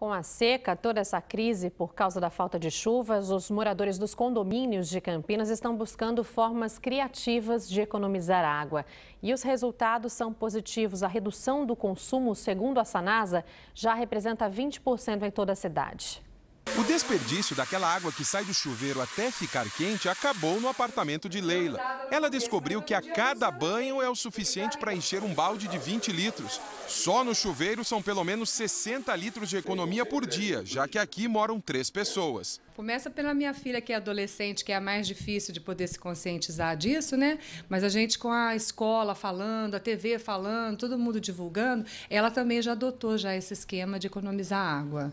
Com a seca, toda essa crise por causa da falta de chuvas, os moradores dos condomínios de Campinas estão buscando formas criativas de economizar água. E os resultados são positivos. A redução do consumo, segundo a Sanasa, já representa 20% em toda a cidade. O desperdício daquela água que sai do chuveiro até ficar quente acabou no apartamento de Leila. Ela descobriu que a cada banho é o suficiente para encher um balde de 20 litros. Só no chuveiro são pelo menos 60 litros de economia por dia, já que aqui moram três pessoas. Começa pela minha filha, que é adolescente, que é a mais difícil de poder se conscientizar disso, né? Mas a gente com a escola falando, a TV falando, todo mundo divulgando, ela também já adotou já esse esquema de economizar água.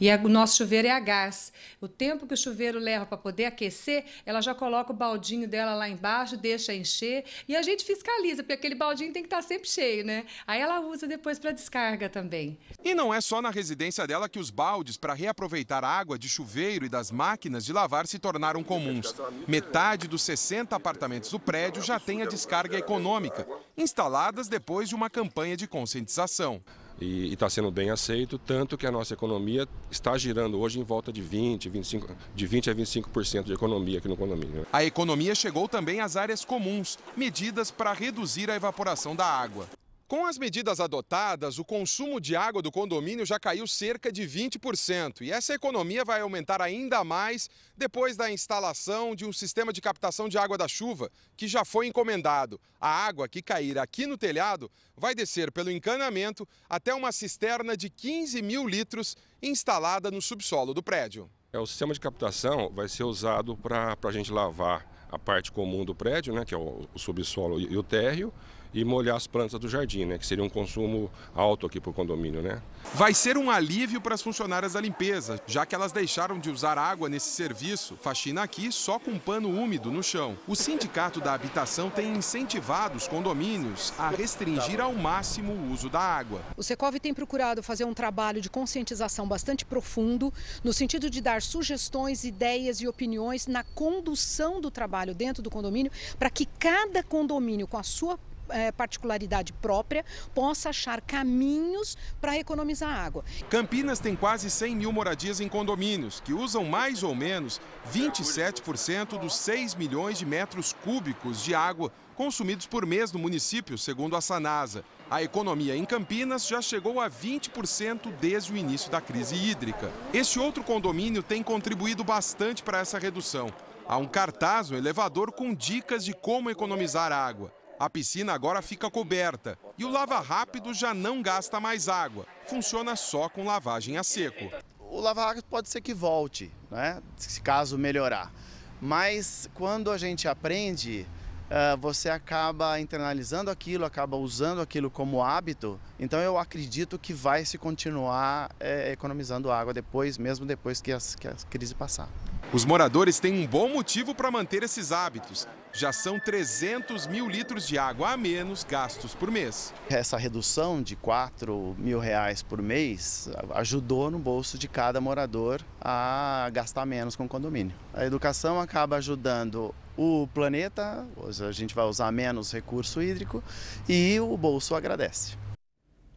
E a, é, o nosso chuveiro é a gás. O tempo que o chuveiro leva para poder aquecer, ela já coloca o baldinho dela lá embaixo, deixa encher, e a gente fiscaliza, porque aquele baldinho tem que estar tá sempre cheio, né? Aí ela usa depois para descarga também. E não é só na residência dela que os baldes para reaproveitar a água de chuveiro e das as máquinas de lavar se tornaram comuns. Metade dos 60 apartamentos do prédio já tem a descarga econômica, instaladas depois de uma campanha de conscientização e está sendo bem aceito, tanto que a nossa economia está girando hoje em volta de 20, 25, de 20 a 25% de economia aqui no condomínio. A economia chegou também às áreas comuns, medidas para reduzir a evaporação da água. Com as medidas adotadas, o consumo de água do condomínio já caiu cerca de 20%. E essa economia vai aumentar ainda mais depois da instalação de um sistema de captação de água da chuva, que já foi encomendado. A água que cair aqui no telhado vai descer pelo encanamento até uma cisterna de 15 mil litros instalada no subsolo do prédio. É, o sistema de captação vai ser usado para a gente lavar a parte comum do prédio, né, que é o, o subsolo e, e o térreo e molhar as plantas do jardim, né? Que seria um consumo alto aqui para o condomínio, né? Vai ser um alívio para as funcionárias da limpeza, já que elas deixaram de usar água nesse serviço, faxina aqui só com pano úmido no chão. O Sindicato da Habitação tem incentivado os condomínios a restringir ao máximo o uso da água. O Secov tem procurado fazer um trabalho de conscientização bastante profundo, no sentido de dar sugestões, ideias e opiniões na condução do trabalho dentro do condomínio, para que cada condomínio, com a sua é, particularidade própria, possa achar caminhos para economizar água. Campinas tem quase 100 mil moradias em condomínios, que usam mais ou menos 27% dos 6 milhões de metros cúbicos de água consumidos por mês no município, segundo a Sanasa. A economia em Campinas já chegou a 20% desde o início da crise hídrica. Este outro condomínio tem contribuído bastante para essa redução. Há um cartaz no elevador com dicas de como economizar água. A piscina agora fica coberta e o lava rápido já não gasta mais água. Funciona só com lavagem a seco. O lava rápido pode ser que volte, né? Se caso melhorar. Mas quando a gente aprende, ah, você acaba internalizando aquilo, acaba usando aquilo como hábito. Então eu acredito que vai se continuar é, economizando água depois, mesmo depois que, as, que a crise passar. Os moradores têm um bom motivo para manter esses hábitos. Já são 300 mil litros de água a menos gastos por mês. Essa redução de 4 mil reais por mês ajudou no bolso de cada morador a gastar menos com o condomínio. A educação acaba ajudando o planeta, a gente vai usar menos recurso hídrico e o bolso agradece.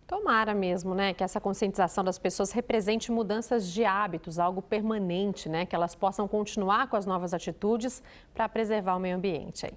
Tomara mesmo, né, que essa conscientização das pessoas represente mudanças de hábitos, algo permanente, né, que elas possam continuar com as novas atitudes para preservar o meio ambiente